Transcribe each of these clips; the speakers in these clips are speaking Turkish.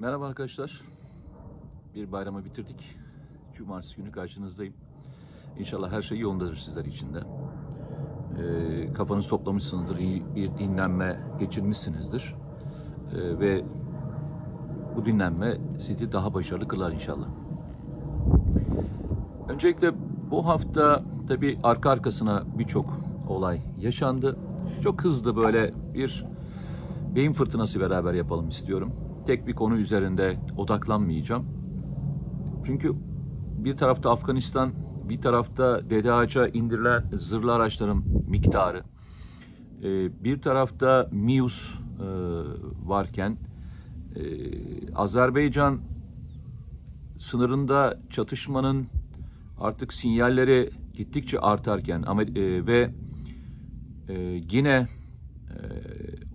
Merhaba arkadaşlar. Bir bayramı bitirdik. Cumartesi günü karşınızdayım. İnşallah her şey yolundadır sizler için de. E, ee, kafanızı toplamışsınızdır, bir dinlenme geçirmişsinizdir. E, ve bu dinlenme sizi daha başarılı kılar inşallah. Öncelikle bu hafta tabii arka arkasına birçok olay yaşandı. Çok hızlı böyle bir beyin fırtınası beraber yapalım istiyorum tek bir konu üzerinde odaklanmayacağım. Çünkü bir tarafta Afganistan, bir tarafta Dede Ağaç'a indirilen zırhlı araçların miktarı, ee, bir tarafta Mius e, varken e, Azerbaycan sınırında çatışmanın artık sinyalleri gittikçe artarken e, ve yine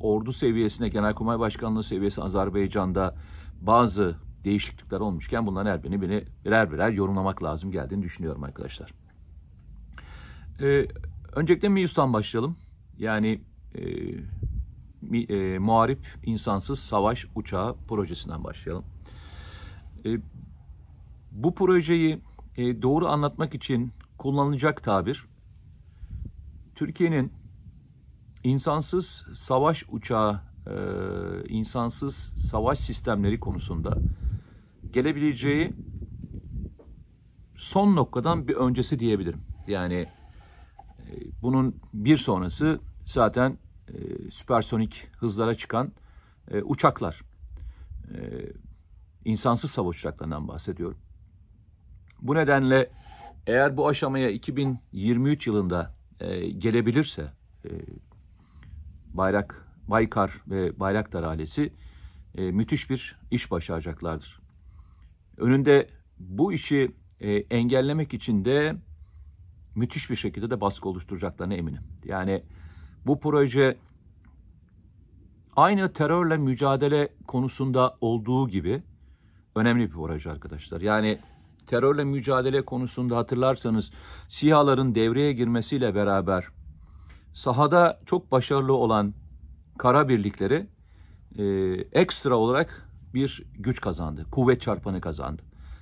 ordu seviyesine, Genelkurmay Başkanlığı seviyesi Azerbaycan'da bazı değişiklikler olmuşken bunların her birini, beni birer birer yorumlamak lazım geldiğini düşünüyorum arkadaşlar. Ee, öncelikle Miustan başlayalım. Yani e, e, Muharip insansız Savaş Uçağı projesinden başlayalım. E, bu projeyi e, doğru anlatmak için kullanılacak tabir, Türkiye'nin insansız savaş uçağı, e, insansız savaş sistemleri konusunda gelebileceği son noktadan bir öncesi diyebilirim. Yani e, bunun bir sonrası zaten e, süpersonik hızlara çıkan uçaklar. insansız savaş uçaklarından bahsediyorum. Bu nedenle eğer bu aşamaya 2023 yılında gelebilirse Bayrak, Baykar ve Bayraktar ailesi e, müthiş bir iş başaracaklardır. Önünde bu işi e, engellemek için de müthiş bir şekilde de baskı oluşturacaklarına eminim. Yani bu proje aynı terörle mücadele konusunda olduğu gibi önemli bir proje arkadaşlar. Yani terörle mücadele konusunda hatırlarsanız SİHA'ların devreye girmesiyle beraber sahada çok başarılı olan kara birlikleri e, ekstra olarak bir güç kazandı. Kuvvet çarpanı kazandı.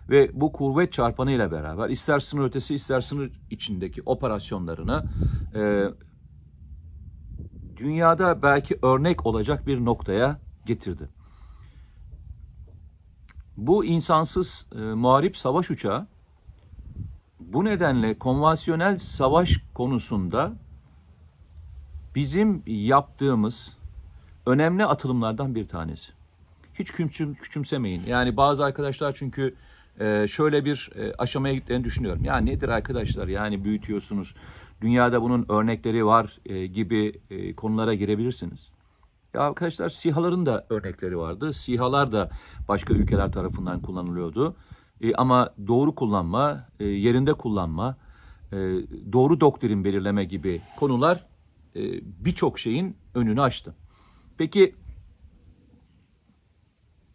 Ve bu kuvvet çarpanı ile beraber ister sınır ötesi ister sınır içindeki operasyonlarını e, dünyada belki örnek olacak bir noktaya getirdi. Bu insansız e, muharip savaş uçağı bu nedenle konvansiyonel savaş konusunda bizim yaptığımız önemli atılımlardan bir tanesi. Hiç küçüm, küçümsemeyin. Yani bazı arkadaşlar çünkü e, şöyle bir e, aşamaya gittiğini düşünüyorum. Ya nedir arkadaşlar? Yani büyütüyorsunuz. Dünyada bunun örnekleri var e, gibi konulara girebilirsiniz. Ya arkadaşlar sihaların da örnekleri vardı. Sihalar da başka ülkeler tarafından kullanılıyordu. ama doğru kullanma, yerinde kullanma, doğru doktrin belirleme gibi konular e, birçok şeyin önünü açtı. Peki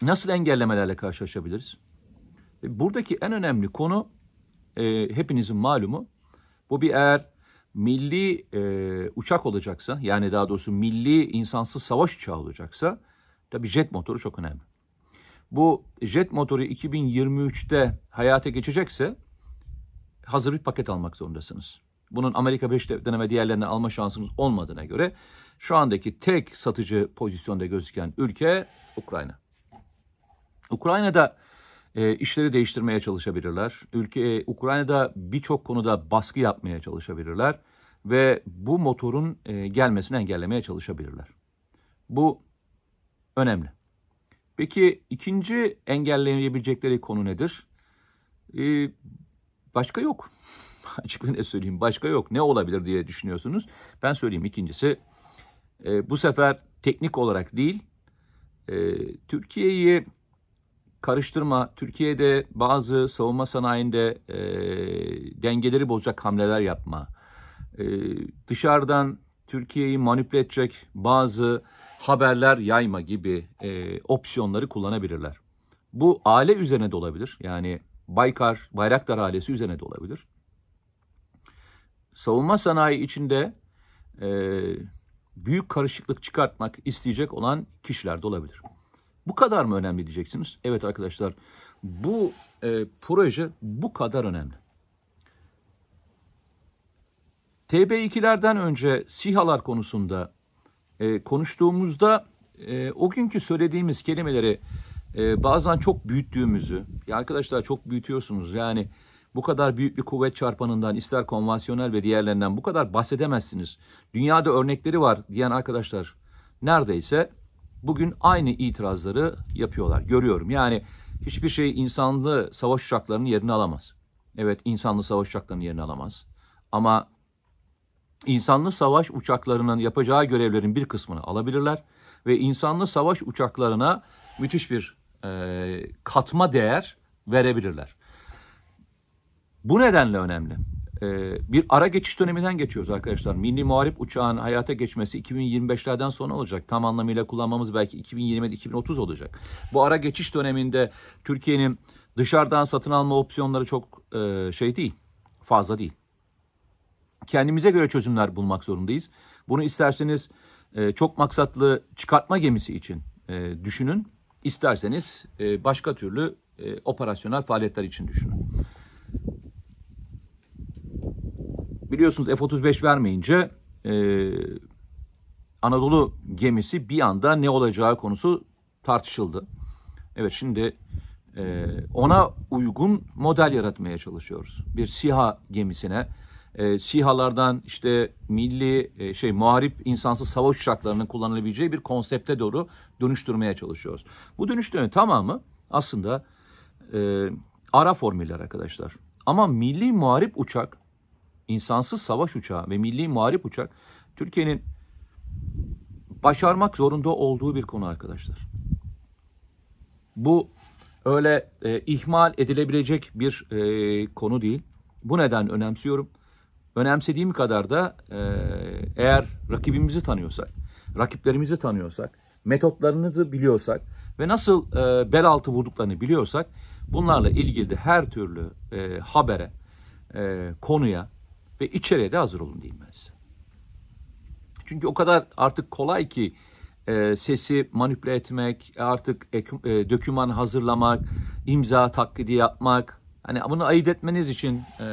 nasıl engellemelerle karşılaşabiliriz? E, buradaki en önemli konu e, hepinizin malumu bu bir eğer milli e, uçak olacaksa yani daha doğrusu milli insansız savaş uçağı olacaksa tabi jet motoru çok önemli. Bu jet motoru 2023'te hayata geçecekse hazır bir paket almak zorundasınız. Bunun Amerika 5 deneme diğerlerine alma şansımız olmadığına göre şu andaki tek satıcı pozisyonda gözüken ülke Ukrayna. Ukrayna'da e, işleri değiştirmeye çalışabilirler. Ülke e, Ukrayna'da birçok konuda baskı yapmaya çalışabilirler ve bu motorun e, gelmesini engellemeye çalışabilirler. Bu önemli. Peki ikinci engelleyebilecekleri konu nedir? Ee, başka yok. Açık ve ne söyleyeyim başka yok. Ne olabilir diye düşünüyorsunuz. Ben söyleyeyim ikincisi e, bu sefer teknik olarak değil e, Türkiye'yi karıştırma. Türkiye'de bazı savunma sanayinde e, dengeleri bozacak hamleler yapma. E, dışarıdan Türkiye'yi manipüle edecek bazı haberler yayma gibi e, opsiyonları kullanabilirler. Bu aile üzerine de olabilir. Yani Baykar, Bayraktar ailesi üzerine de olabilir savunma sanayi içinde e, büyük karışıklık çıkartmak isteyecek olan kişiler de olabilir. Bu kadar mı önemli diyeceksiniz? Evet arkadaşlar bu e, proje bu kadar önemli. TB2'lerden önce SİHA'lar konusunda e, konuştuğumuzda e, o günkü söylediğimiz kelimeleri e, bazen çok büyüttüğümüzü, ya arkadaşlar çok büyütüyorsunuz yani bu kadar büyük bir kuvvet çarpanından ister konvansiyonel ve diğerlerinden bu kadar bahsedemezsiniz. Dünyada örnekleri var diyen arkadaşlar neredeyse bugün aynı itirazları yapıyorlar. Görüyorum yani hiçbir şey insanlı savaş uçaklarının yerini alamaz. Evet insanlı savaş uçaklarının yerini alamaz. Ama insanlı savaş uçaklarının yapacağı görevlerin bir kısmını alabilirler ve insanlı savaş uçaklarına müthiş bir e, katma değer verebilirler. Bu nedenle önemli. Ee, bir ara geçiş döneminden geçiyoruz arkadaşlar. Milli Muharip uçağın hayata geçmesi 2025'lerden sonra olacak. Tam anlamıyla kullanmamız belki 2020-2030 olacak. Bu ara geçiş döneminde Türkiye'nin dışarıdan satın alma opsiyonları çok e, şey değil, fazla değil. Kendimize göre çözümler bulmak zorundayız. Bunu isterseniz e, çok maksatlı çıkartma gemisi için e, düşünün. İsterseniz e, başka türlü e, operasyonel faaliyetler için düşünün. biliyorsunuz F-35 vermeyince e, Anadolu gemisi bir anda ne olacağı konusu tartışıldı. Evet şimdi e, ona uygun model yaratmaya çalışıyoruz. Bir SİHA gemisine e, SİHA'lardan işte milli e, şey muharip insansız savaş uçaklarının kullanılabileceği bir konsepte doğru dönüştürmeye çalışıyoruz. Bu dönüştürme tamamı aslında e, ara formüller arkadaşlar. Ama milli muharip uçak insansız savaş uçağı ve milli muharip uçak Türkiye'nin başarmak zorunda olduğu bir konu arkadaşlar. Bu öyle e, ihmal edilebilecek bir e, konu değil. Bu neden önemsiyorum. Önemsediğim kadar da e, eğer rakibimizi tanıyorsak, rakiplerimizi tanıyorsak, metotlarını biliyorsak ve nasıl e, bel altı vurduklarını biliyorsak bunlarla ilgili de her türlü e, habere, e, konuya, ve içeriye de hazır olun diyeyim ben size. Çünkü o kadar artık kolay ki e, sesi manipüle etmek, artık e, döküman hazırlamak, imza taklidi yapmak. Hani bunu ayırt etmeniz için e,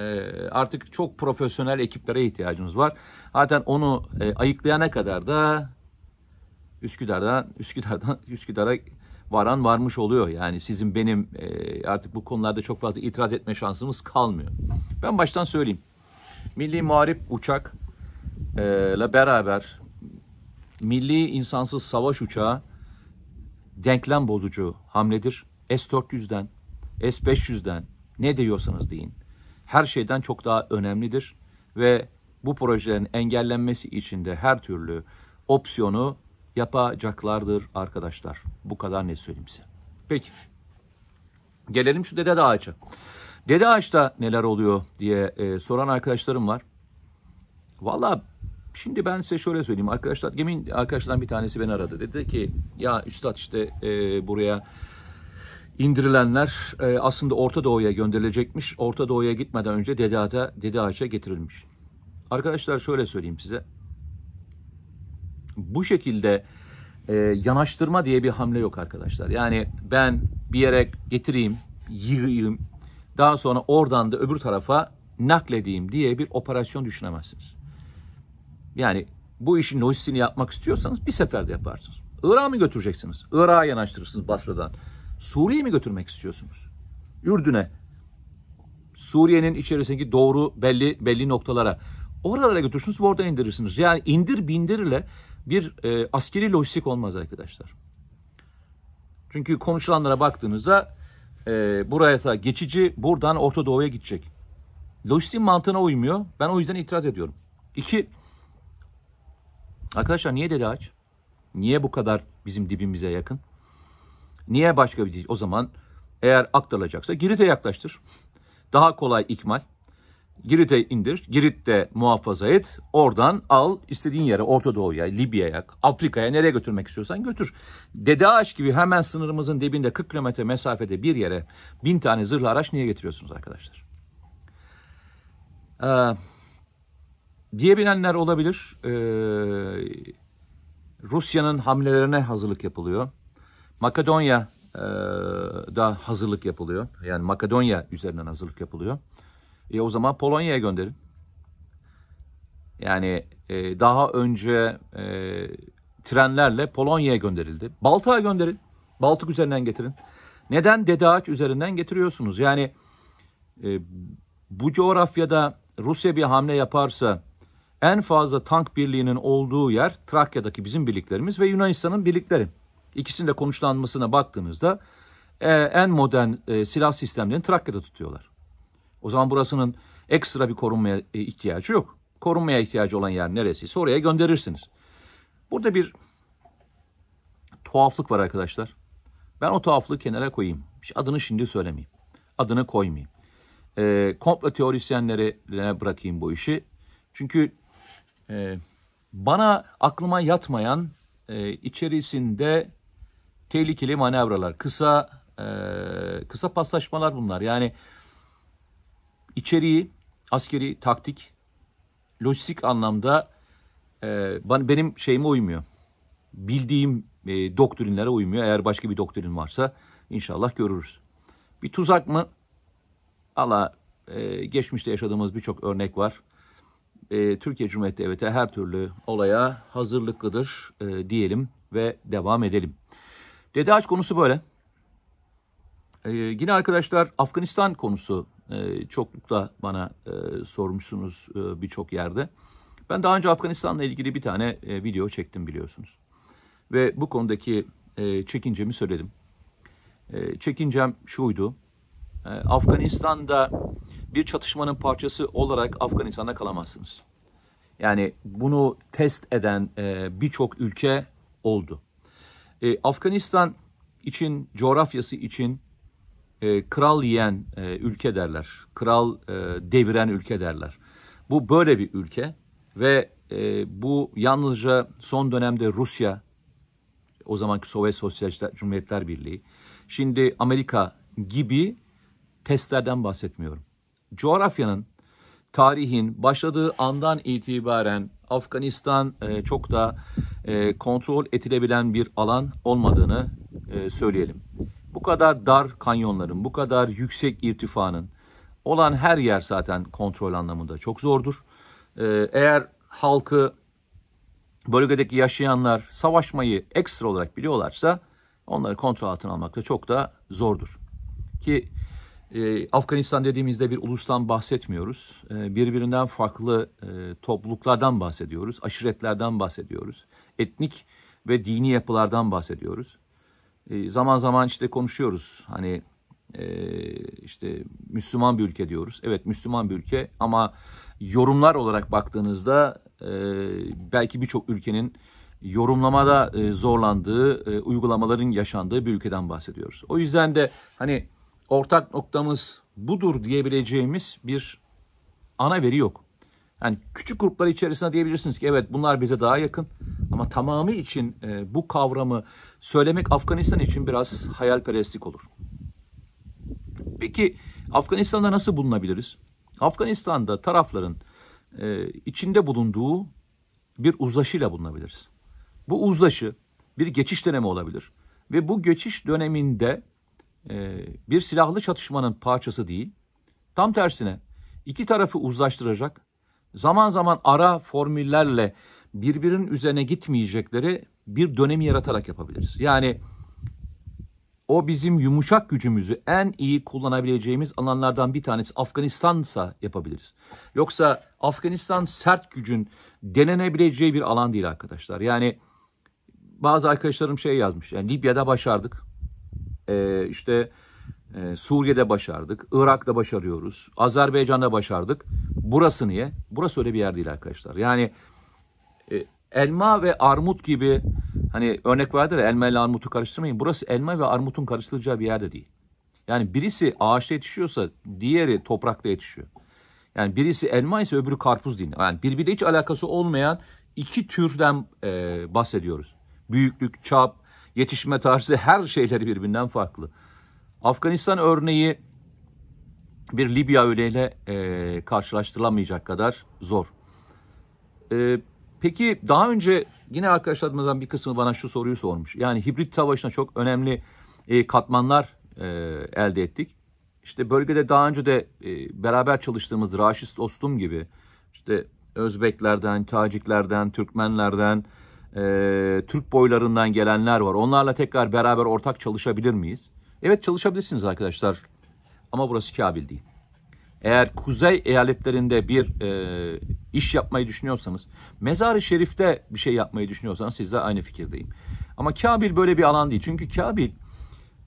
artık çok profesyonel ekiplere ihtiyacınız var. Zaten onu e, ayıklayana kadar da Üsküdar'dan Üsküdar'dan Üsküdar'a varan varmış oluyor. Yani sizin benim e, artık bu konularda çok fazla itiraz etme şansımız kalmıyor. Ben baştan söyleyeyim. Milli Muharip Uçak ile beraber milli insansız savaş uçağı denklem bozucu hamledir. S-400'den, S-500'den ne diyorsanız deyin. Her şeyden çok daha önemlidir ve bu projelerin engellenmesi için de her türlü opsiyonu yapacaklardır arkadaşlar. Bu kadar ne söyleyeyim size. Peki. Gelelim şu dede ağacı. Dede Ağaç'ta neler oluyor diye e, soran arkadaşlarım var. Valla şimdi ben size şöyle söyleyeyim. Arkadaşlar gemin arkadaşlardan bir tanesi beni aradı. Dedi ki ya üstad işte e, buraya indirilenler e, aslında Orta Doğu'ya gönderilecekmiş. Orta Doğu'ya gitmeden önce Dede, Ağaç'a, Dede Ağaç'a getirilmiş. Arkadaşlar şöyle söyleyeyim size. Bu şekilde e, yanaştırma diye bir hamle yok arkadaşlar. Yani ben bir yere getireyim, yığayım, daha sonra oradan da öbür tarafa nakledeyim diye bir operasyon düşünemezsiniz. Yani bu işin lojistini yapmak istiyorsanız bir seferde yaparsınız. Irak'a mı götüreceksiniz? Irak'a yanaştırırsınız Basra'dan. Suriye'yi mi götürmek istiyorsunuz? Ürdün'e, Suriye'nin içerisindeki doğru belli belli noktalara. Oralara götürürsünüz ve orada indirirsiniz. Yani indir bindirle bir e, askeri lojistik olmaz arkadaşlar. Çünkü konuşulanlara baktığınızda e, buraya da geçici buradan Orta Doğu'ya gidecek. Lojistik mantığına uymuyor. Ben o yüzden itiraz ediyorum. İki, arkadaşlar niye dedi aç? Niye bu kadar bizim dibimize yakın? Niye başka bir değil? O zaman eğer aktarılacaksa Girit'e yaklaştır. Daha kolay ikmal. Girit'e indir, Girit'te muhafaza et, oradan al istediğin yere, Orta Doğu'ya, Libya'ya, Afrika'ya nereye götürmek istiyorsan götür. Dede Ağaç gibi hemen sınırımızın dibinde 40 kilometre mesafede bir yere bin tane zırhlı araç niye getiriyorsunuz arkadaşlar? Ee, diyebilenler olabilir. Ee, Rusya'nın hamlelerine hazırlık yapılıyor. Makedonya'da e, hazırlık yapılıyor. Yani Makedonya üzerinden hazırlık yapılıyor. E o zaman Polonya'ya gönderin. Yani e, daha önce e, trenlerle Polonya'ya gönderildi. Baltık'a gönderin. Baltık üzerinden getirin. Neden Dede Ağaç üzerinden getiriyorsunuz? Yani e, bu coğrafyada Rusya bir hamle yaparsa en fazla tank birliğinin olduğu yer Trakya'daki bizim birliklerimiz ve Yunanistan'ın birlikleri. İkisinin de konuşlanmasına baktığınızda e, en modern e, silah sistemlerini Trakya'da tutuyorlar. O zaman burasının ekstra bir korunmaya e, ihtiyacı yok. Korunmaya ihtiyacı olan yer neresiyse oraya gönderirsiniz. Burada bir tuhaflık var arkadaşlar. Ben o tuhaflığı kenara koyayım. Adını şimdi söylemeyeyim. Adını koymayayım. E, komplo teorisyenlerine bırakayım bu işi. Çünkü e, bana aklıma yatmayan e, içerisinde tehlikeli manevralar, kısa e, kısa paslaşmalar bunlar. Yani içeriği, askeri, taktik, lojistik anlamda e, benim şeyime uymuyor. Bildiğim e, doktrinlere uymuyor. Eğer başka bir doktrin varsa inşallah görürüz. Bir tuzak mı? Allah e, geçmişte yaşadığımız birçok örnek var. E, Türkiye Cumhuriyeti Devleti her türlü olaya hazırlıklıdır e, diyelim ve devam edelim. Dede Aç konusu böyle. E, yine arkadaşlar Afganistan konusu e, çoklukla bana e, sormuşsunuz e, birçok yerde. Ben daha önce Afganistan'la ilgili bir tane e, video çektim biliyorsunuz. Ve bu konudaki e, çekincemi söyledim. E, çekincem şuydu. E, Afganistan'da bir çatışmanın parçası olarak Afganistan'da kalamazsınız. Yani bunu test eden e, birçok ülke oldu. E, Afganistan için, coğrafyası için e, kral yiyen e, ülke derler. Kral e, deviren ülke derler. Bu böyle bir ülke ve e, bu yalnızca son dönemde Rusya, o zamanki Sovyet Sosyalist Cumhuriyetler Birliği, şimdi Amerika gibi testlerden bahsetmiyorum. Coğrafyanın, tarihin başladığı andan itibaren Afganistan e, çok da e, kontrol edilebilen bir alan olmadığını e, söyleyelim bu kadar dar kanyonların, bu kadar yüksek irtifanın olan her yer zaten kontrol anlamında çok zordur. Ee, eğer halkı bölgedeki yaşayanlar savaşmayı ekstra olarak biliyorlarsa onları kontrol altına almak da çok da zordur. Ki e, Afganistan dediğimizde bir ulustan bahsetmiyoruz. E, birbirinden farklı e, topluluklardan bahsediyoruz, aşiretlerden bahsediyoruz, etnik ve dini yapılardan bahsediyoruz. Ee, zaman zaman işte konuşuyoruz hani e, işte Müslüman bir ülke diyoruz. Evet Müslüman bir ülke ama yorumlar olarak baktığınızda e, belki birçok ülkenin yorumlamada e, zorlandığı, e, uygulamaların yaşandığı bir ülkeden bahsediyoruz. O yüzden de hani ortak noktamız budur diyebileceğimiz bir ana veri yok. Yani küçük gruplar içerisinde diyebilirsiniz ki evet bunlar bize daha yakın. Ama tamamı için e, bu kavramı söylemek Afganistan için biraz hayalperestlik olur. Peki Afganistan'da nasıl bulunabiliriz? Afganistan'da tarafların e, içinde bulunduğu bir uzlaşıyla bulunabiliriz. Bu uzlaşı bir geçiş dönemi olabilir ve bu geçiş döneminde e, bir silahlı çatışmanın parçası değil, tam tersine iki tarafı uzlaştıracak, zaman zaman ara formüllerle birbirinin üzerine gitmeyecekleri bir dönemi yaratarak yapabiliriz. Yani o bizim yumuşak gücümüzü en iyi kullanabileceğimiz alanlardan bir tanesi Afganistan'sa yapabiliriz. Yoksa Afganistan sert gücün denenebileceği bir alan değil arkadaşlar. Yani bazı arkadaşlarım şey yazmış. Yani Libya'da başardık. Ee, işte e, Suriye'de başardık. Irak'ta başarıyoruz. Azerbaycan'da başardık. Burası niye? Burası öyle bir yer değil arkadaşlar. Yani e, elma ve armut gibi hani örnek vardır ya elma ile armutu karıştırmayın. Burası elma ve armutun karıştırılacağı bir yerde değil. Yani birisi ağaçta yetişiyorsa diğeri toprakta yetişiyor. Yani birisi elma ise öbürü karpuz değil. Yani birbiriyle hiç alakası olmayan iki türden e, bahsediyoruz. Büyüklük, çap, yetişme tarzı her şeyleri birbirinden farklı. Afganistan örneği bir Libya öyleyle e, karşılaştırılamayacak kadar zor. E, Peki daha önce yine arkadaşlarımızdan bir kısmı bana şu soruyu sormuş. Yani hibrit savaşına çok önemli e, katmanlar e, elde ettik. İşte bölgede daha önce de e, beraber çalıştığımız Raşit Dostum gibi işte Özbeklerden, Taciklerden, Türkmenlerden, e, Türk boylarından gelenler var. Onlarla tekrar beraber ortak çalışabilir miyiz? Evet çalışabilirsiniz arkadaşlar ama burası Kabil değil eğer kuzey eyaletlerinde bir e, iş yapmayı düşünüyorsanız, Mezar-ı Şerif'te bir şey yapmayı düşünüyorsanız sizle aynı fikirdeyim. Ama Kabil böyle bir alan değil. Çünkü Kabil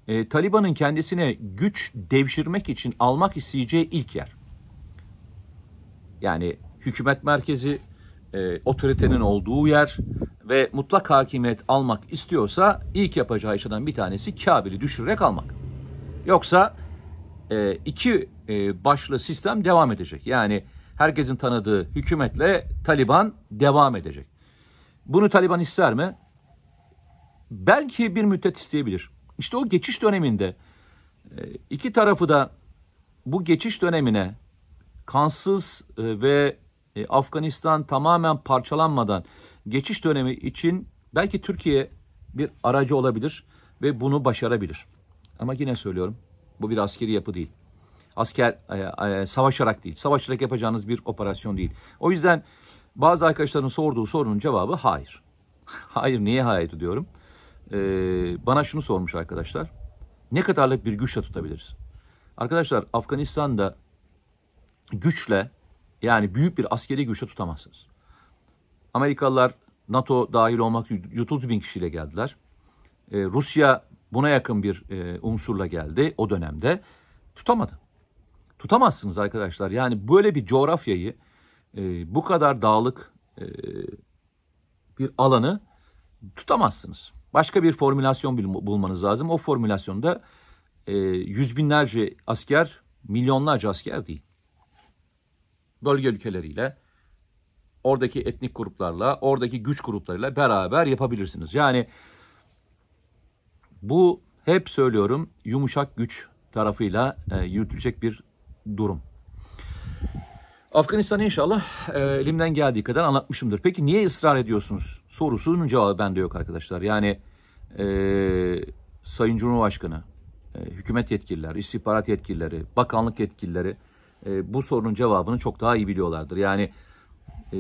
e, Taliban'ın kendisine güç devşirmek için almak isteyeceği ilk yer. Yani hükümet merkezi, e, otoritenin olduğu yer ve mutlak hakimiyet almak istiyorsa ilk yapacağı işlerden bir tanesi Kabil'i düşürerek almak. Yoksa e, iki e, başlı sistem devam edecek. Yani herkesin tanıdığı hükümetle Taliban devam edecek. Bunu Taliban ister mi? Belki bir müddet isteyebilir. İşte o geçiş döneminde e, iki tarafı da bu geçiş dönemine kansız e, ve e, Afganistan tamamen parçalanmadan geçiş dönemi için belki Türkiye bir aracı olabilir ve bunu başarabilir. Ama yine söylüyorum bu bir askeri yapı değil asker e, e, savaşarak değil. Savaşarak yapacağınız bir operasyon değil. O yüzden bazı arkadaşların sorduğu sorunun cevabı hayır. hayır niye hayır diyorum. E, bana şunu sormuş arkadaşlar. Ne kadarlık bir güçle tutabiliriz? Arkadaşlar Afganistan'da güçle yani büyük bir askeri güçle tutamazsınız. Amerikalılar NATO dahil olmak 30 bin kişiyle geldiler. Ee, Rusya buna yakın bir e, unsurla geldi o dönemde. Tutamadı tutamazsınız arkadaşlar. Yani böyle bir coğrafyayı e, bu kadar dağlık e, bir alanı tutamazsınız. Başka bir formülasyon bulmanız lazım. O formülasyonda e, yüz binlerce asker, milyonlarca asker değil. Bölge ülkeleriyle, oradaki etnik gruplarla, oradaki güç gruplarıyla beraber yapabilirsiniz. Yani bu hep söylüyorum yumuşak güç tarafıyla e, yürütülecek bir durum. Afganistan'ı inşallah e, elimden geldiği kadar anlatmışımdır. Peki niye ısrar ediyorsunuz? Sorusunun cevabı bende yok arkadaşlar. Yani e, Sayın Cumhurbaşkanı, e, hükümet yetkilileri, istihbarat yetkilileri, bakanlık yetkilileri e, bu sorunun cevabını çok daha iyi biliyorlardır. Yani e,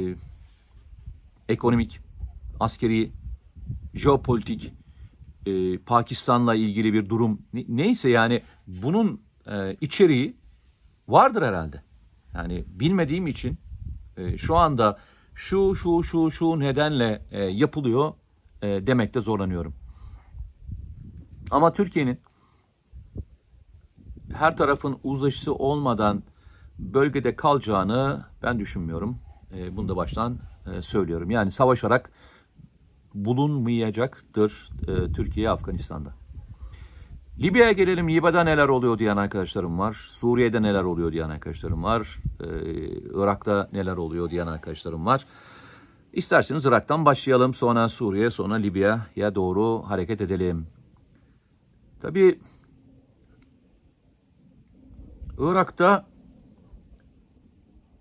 ekonomik, askeri, jeopolitik, e, Pakistan'la ilgili bir durum neyse yani bunun e, içeriği vardır herhalde. Yani bilmediğim için e, şu anda şu şu şu şu nedenle e, yapılıyor e, demekte zorlanıyorum. Ama Türkiye'nin her tarafın uzlaşısı olmadan bölgede kalacağını ben düşünmüyorum. E, bunu da baştan e, söylüyorum. Yani savaşarak bulunmayacaktır e, Türkiye Afganistan'da. Libya'ya gelelim. Libya'da neler oluyor diyen arkadaşlarım var. Suriye'de neler oluyor diyen arkadaşlarım var. Ee, Irak'ta neler oluyor diyen arkadaşlarım var. İsterseniz Irak'tan başlayalım. Sonra Suriye, sonra Libya'ya doğru hareket edelim. Tabii Irak'ta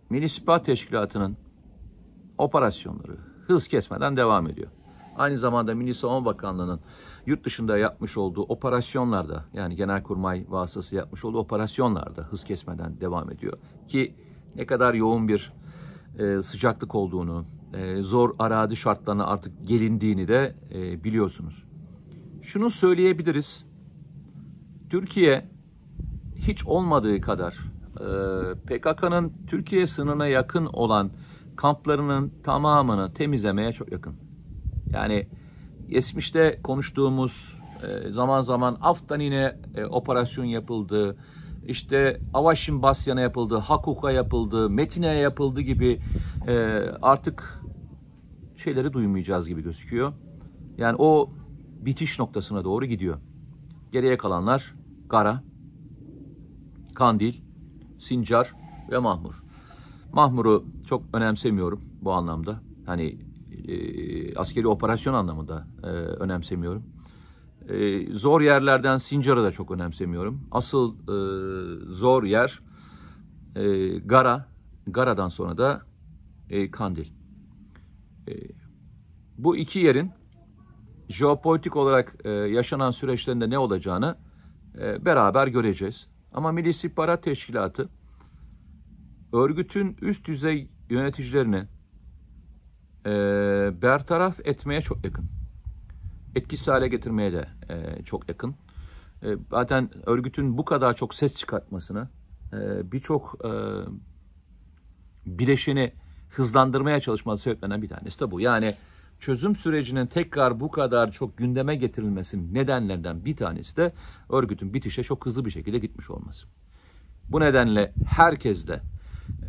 Milisipal Teşkilatı'nın operasyonları hız kesmeden devam ediyor. Aynı zamanda Milli Savunma Bakanlığı'nın yurt dışında yapmış olduğu operasyonlarda yani genelkurmay vasıtası yapmış olduğu operasyonlarda hız kesmeden devam ediyor. Ki ne kadar yoğun bir e, sıcaklık olduğunu, e, zor arazi şartlarına artık gelindiğini de e, biliyorsunuz. Şunu söyleyebiliriz. Türkiye hiç olmadığı kadar e, PKK'nın Türkiye sınırına yakın olan kamplarının tamamını temizlemeye çok yakın. Yani geçmişte konuştuğumuz e, zaman zaman Aftanin'e e, operasyon yapıldı. İşte Avaşin Basyan'a yapıldı, Hakuk'a yapıldı, Metine'ye yapıldı gibi e, artık şeyleri duymayacağız gibi gözüküyor. Yani o bitiş noktasına doğru gidiyor. Geriye kalanlar Gara, Kandil, Sincar ve Mahmur. Mahmur'u çok önemsemiyorum bu anlamda. Hani e, askeri operasyon anlamında e, önemsemiyorum. E, zor yerlerden Sincar'ı da çok önemsemiyorum. Asıl e, zor yer e, Gara. Gara'dan sonra da e, Kandil. E, bu iki yerin jeopolitik olarak e, yaşanan süreçlerinde ne olacağını e, beraber göreceğiz. Ama Milli İstihbarat Teşkilatı örgütün üst düzey yöneticilerini e, bertaraf etmeye çok yakın. Etkisiz hale getirmeye de e, çok yakın. E, zaten örgütün bu kadar çok ses çıkartmasını, e, birçok e, bileşeni hızlandırmaya çalışması sebeplerinden bir tanesi de bu. Yani çözüm sürecinin tekrar bu kadar çok gündeme getirilmesinin nedenlerinden bir tanesi de örgütün bitişe çok hızlı bir şekilde gitmiş olması. Bu nedenle herkesle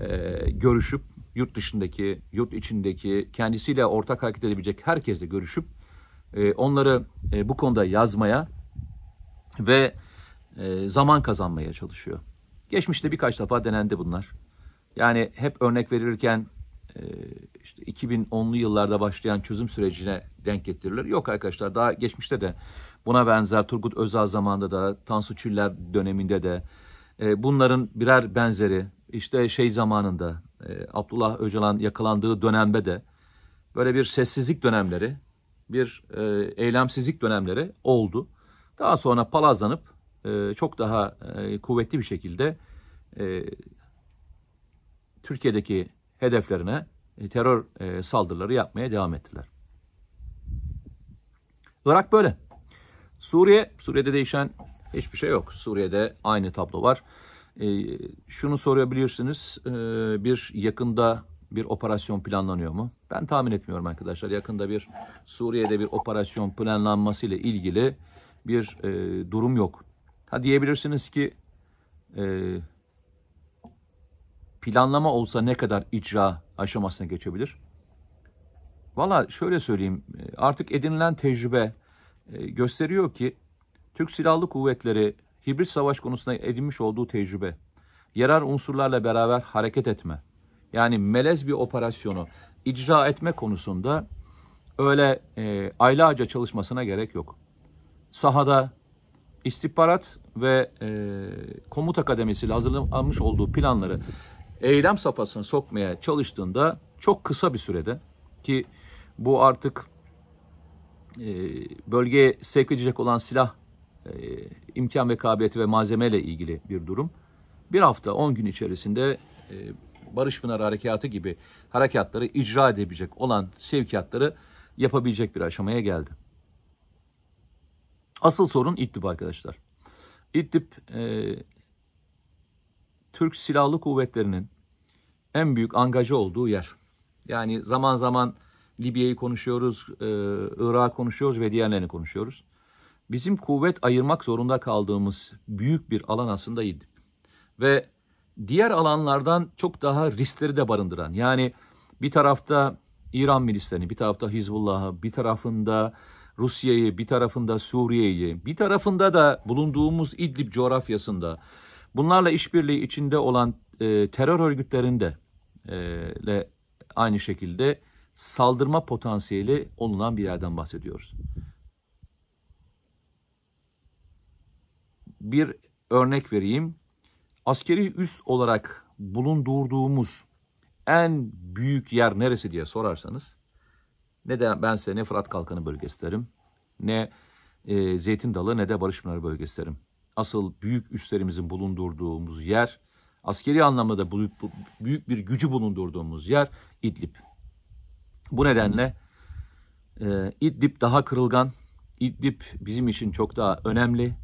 e, görüşüp yurt dışındaki, yurt içindeki, kendisiyle ortak hareket edebilecek herkesle görüşüp e, onları e, bu konuda yazmaya ve e, zaman kazanmaya çalışıyor. Geçmişte birkaç defa denendi bunlar. Yani hep örnek verirken e, işte 2010'lu yıllarda başlayan çözüm sürecine denk getirilir. Yok arkadaşlar daha geçmişte de buna benzer Turgut Özal zamanında da Tansu Çiller döneminde de e, bunların birer benzeri işte şey zamanında e, Abdullah Öcalan yakalandığı dönemde de böyle bir sessizlik dönemleri, bir e, eylemsizlik dönemleri oldu. Daha sonra palazlanıp e, çok daha e, kuvvetli bir şekilde e, Türkiye'deki hedeflerine e, terör e, saldırıları yapmaya devam ettiler. Irak böyle. Suriye, Suriye'de değişen hiçbir şey yok. Suriye'de aynı tablo var. E, şunu sorabilirsiniz. E, bir yakında bir operasyon planlanıyor mu? Ben tahmin etmiyorum arkadaşlar. Yakında bir Suriye'de bir operasyon planlanması ile ilgili bir e, durum yok. Ha diyebilirsiniz ki e, planlama olsa ne kadar icra aşamasına geçebilir? Valla şöyle söyleyeyim e, artık edinilen tecrübe e, gösteriyor ki Türk Silahlı Kuvvetleri hibrit savaş konusunda edinmiş olduğu tecrübe, yarar unsurlarla beraber hareket etme, yani melez bir operasyonu icra etme konusunda öyle e, aylarca çalışmasına gerek yok. Sahada istihbarat ve e, komuta kademesiyle hazırlanmış olduğu planları eylem safhasına sokmaya çalıştığında çok kısa bir sürede ki bu artık e, bölgeye sevk edecek olan silah e, imkan ve kabiliyeti ve malzemeyle ilgili bir durum. Bir hafta 10 gün içerisinde e, Barış Pınar Harekatı gibi harekatları icra edebilecek olan sevkiyatları yapabilecek bir aşamaya geldi. Asıl sorun İdlib arkadaşlar. İdlib e, Türk Silahlı Kuvvetleri'nin en büyük angaja olduğu yer. Yani zaman zaman Libya'yı konuşuyoruz, e, Irak'ı konuşuyoruz ve diğerlerini konuşuyoruz bizim kuvvet ayırmak zorunda kaldığımız büyük bir alan aslında İdlib. Ve diğer alanlardan çok daha riskleri de barındıran yani bir tarafta İran milislerini, bir tarafta Hizbullah'ı, bir tarafında Rusya'yı, bir tarafında Suriye'yi, bir tarafında da bulunduğumuz İdlib coğrafyasında bunlarla işbirliği içinde olan e, terör örgütlerinde e, aynı şekilde saldırma potansiyeli olunan bir yerden bahsediyoruz. bir örnek vereyim. Askeri üst olarak bulundurduğumuz en büyük yer neresi diye sorarsanız ne de ben size ne Fırat Kalkanı bölgesi derim ne e, Zeytin Dalı ne de Barış Pınarı bölgesi derim. Asıl büyük üslerimizin bulundurduğumuz yer askeri anlamda da büyük, büyük bir gücü bulundurduğumuz yer İdlib. Bu nedenle e, İdlib daha kırılgan, İdlib bizim için çok daha önemli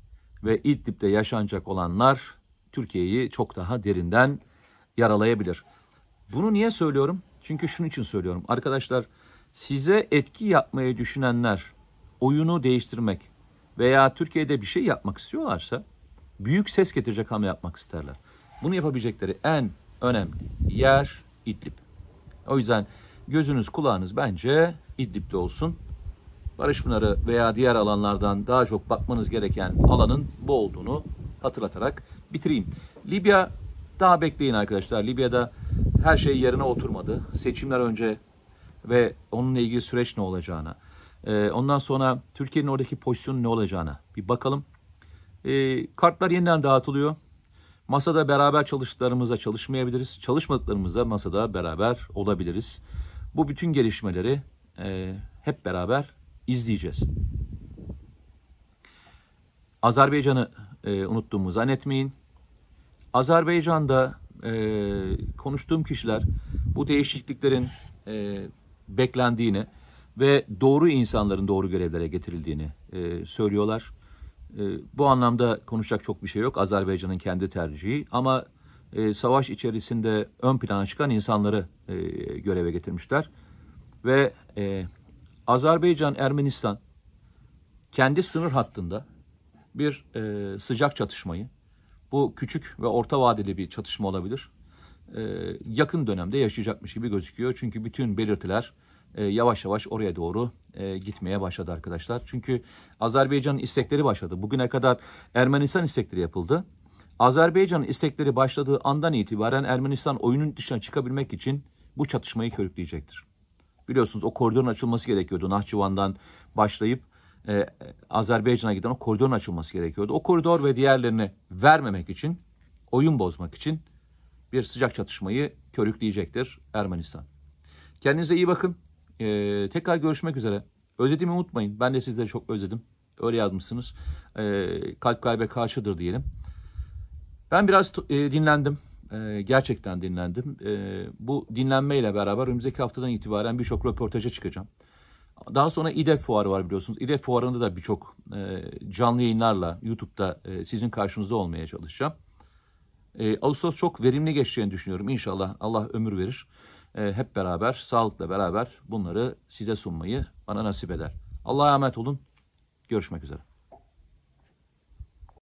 ve İdlib'de yaşanacak olanlar Türkiye'yi çok daha derinden yaralayabilir. Bunu niye söylüyorum? Çünkü şunun için söylüyorum. Arkadaşlar size etki yapmayı düşünenler oyunu değiştirmek veya Türkiye'de bir şey yapmak istiyorlarsa büyük ses getirecek hamle yapmak isterler. Bunu yapabilecekleri en önemli yer İdlib. O yüzden gözünüz kulağınız bence İdlib'de olsun. Barış Pınarı veya diğer alanlardan daha çok bakmanız gereken alanın bu olduğunu hatırlatarak bitireyim. Libya daha bekleyin arkadaşlar. Libya'da her şey yerine oturmadı. Seçimler önce ve onunla ilgili süreç ne olacağına. E, ondan sonra Türkiye'nin oradaki pozisyonu ne olacağına bir bakalım. E, kartlar yeniden dağıtılıyor. Masada beraber çalıştıklarımızda çalışmayabiliriz. Çalışmadıklarımızda masada beraber olabiliriz. Bu bütün gelişmeleri e, hep beraber izleyeceğiz. Azerbaycan'ı e, unuttuğumu zannetmeyin. Azerbaycan'da e, konuştuğum kişiler bu değişikliklerin e, beklendiğini ve doğru insanların doğru görevlere getirildiğini e, söylüyorlar. E, bu anlamda konuşacak çok bir şey yok. Azerbaycan'ın kendi tercihi ama e, savaş içerisinde ön plana çıkan insanları e, göreve getirmişler ve e, Azerbaycan, Ermenistan kendi sınır hattında bir e, sıcak çatışmayı, bu küçük ve orta vadeli bir çatışma olabilir, e, yakın dönemde yaşayacakmış gibi gözüküyor. Çünkü bütün belirtiler e, yavaş yavaş oraya doğru e, gitmeye başladı arkadaşlar. Çünkü Azerbaycan'ın istekleri başladı. Bugüne kadar Ermenistan istekleri yapıldı. Azerbaycan'ın istekleri başladığı andan itibaren Ermenistan oyunun dışına çıkabilmek için bu çatışmayı körükleyecektir. Biliyorsunuz o koridorun açılması gerekiyordu. Nahçıvan'dan başlayıp e, Azerbaycan'a giden o koridorun açılması gerekiyordu. O koridor ve diğerlerini vermemek için, oyun bozmak için bir sıcak çatışmayı körükleyecektir Ermenistan. Kendinize iyi bakın. E, tekrar görüşmek üzere. Özlediğimi unutmayın. Ben de sizleri çok özledim. Öyle yazmışsınız. E, kalp kalbe karşıdır diyelim. Ben biraz e, dinlendim. Ee, gerçekten dinlendim. Ee, bu dinlenmeyle beraber önümüzdeki haftadan itibaren birçok röportaja çıkacağım. Daha sonra İDEF fuarı var biliyorsunuz. İDEF fuarında da birçok e, canlı yayınlarla YouTube'da e, sizin karşınızda olmaya çalışacağım. E, Ağustos çok verimli geçeceğini düşünüyorum. İnşallah Allah ömür verir. hep beraber, sağlıkla beraber bunları size sunmayı bana nasip eder. Allah'a emanet olun. Görüşmek üzere.